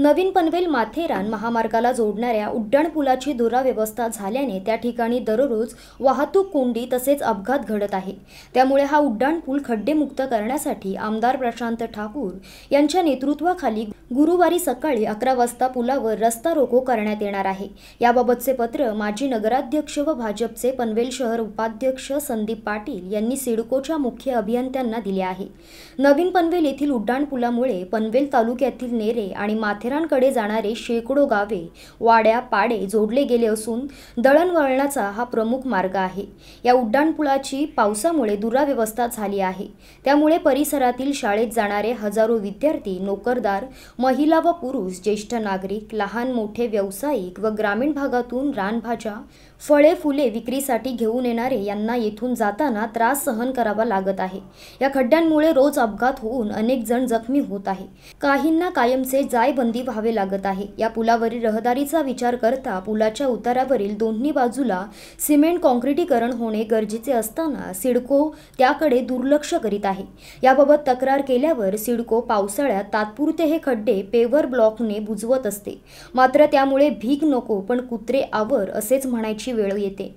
नवीन पनवेल माथेरान महामार्गाला जोडणाऱ्या उड्डाणपुलाची दुराव्यवस्था झाल्याने त्या ठिकाणी दररोज वाहतूक कोंडी तसेच अपघात घडत आहे त्यामुळे हा उड्डाणपूल खड्डेमुक्त करण्यासाठी आमदार प्रशांत ठाकूर यांच्या नेतृत्वाखाली गुरुवारी सकाळी अकरा वाजता पुलावर रस्ता रोको करण्यात येणार आहे याबाबतचे पत्र माजी नगराध्यक्ष व भाजपचे पनवेल शहर उपाध्यक्ष संदीप पाटील यांनी सिडकोच्या मुख्य अभियंत्यांना दिले आहे नवीन पनवेल येथील उड्डाणपुलामुळे पनवेल तालुक्यातील नेरे आणि माथेरानकडे जाणारे शेकडो गावे वाड्या पाडे जोडले गेले असून दळणवळणाचा हा प्रमुख मार्ग आहे या उड्डाणपुलाची पावसामुळे दुराव्यवस्था झाली आहे त्यामुळे परिसरातील शाळेत जाणारे हजारो विद्यार्थी नोकरदार महिला व पुरुष ज्येष्ठ नागरिक लहान मोठे व्यावसायिक व ग्रामीण भागातून रानभाज्या फळे फुले विक्रीसाठी घेऊन येणारे यांना येथून जाताना त्रास सहन करावा लागत आहे या खड्ड्यांमुळे रोज अपघात होऊन अनेक जण जखमी होत आहे काहींना कायमचे जायबंदी व्हावे लागत आहे या पुलावरील रहदारीचा विचार करता पुलाच्या उतारावरील दोन्ही बाजूला सिमेंट कॉन्क्रिटीकरण होणे गरजेचे असताना सिडको त्याकडे दुर्लक्ष करीत आहे याबाबत तक्रार केल्यावर सिडको पावसाळ्यात तात्पुरते हे खड्डे पेवर पेव्हर ब्लॉकने बुजवत असते मात्र त्यामुळे भीक नको पण कुत्रे आवर असेच म्हणायची वेळ येते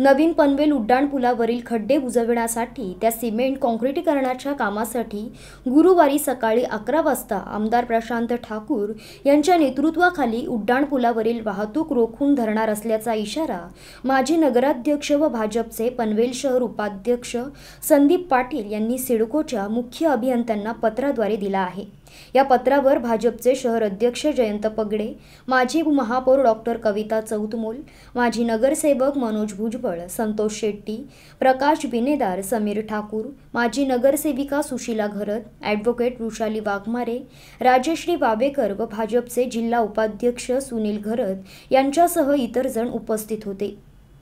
नवीन पनवेल उड्डाणपुलावरील खड्डे बुजविण्यासाठी त्या सिमेंट काँक्रीटीकरणाच्या कामासाठी गुरुवारी सकाळी अकरा वाजता आमदार प्रशांत ठाकूर यांच्या नेतृत्वाखाली उड्डाणपुलावरील वाहतूक रोखून धरणार असल्याचा इशारा माजी नगराध्यक्ष व भाजपचे पनवेल शहर उपाध्यक्ष संदीप पाटील यांनी सिडकोच्या मुख्य अभियंत्यांना पत्राद्वारे दिला आहे या पत्रावर भाजपचे शहर अध्यक्ष जयंत पगडे माजी महापौर डॉक्टर कविता चौतमोल माजी नगरसेवक मनोज भुजबळ संतोष शेट्टी प्रकाश बिनेदार समीर ठाकूर माजी नगरसेविका सुशीला घरत ॲडव्होकेट वृषाली वाघमारे राजश्री बाबेकर व भाजपचे जिल्हा उपाध्यक्ष सुनील घरत यांच्यासह इतर जण उपस्थित होते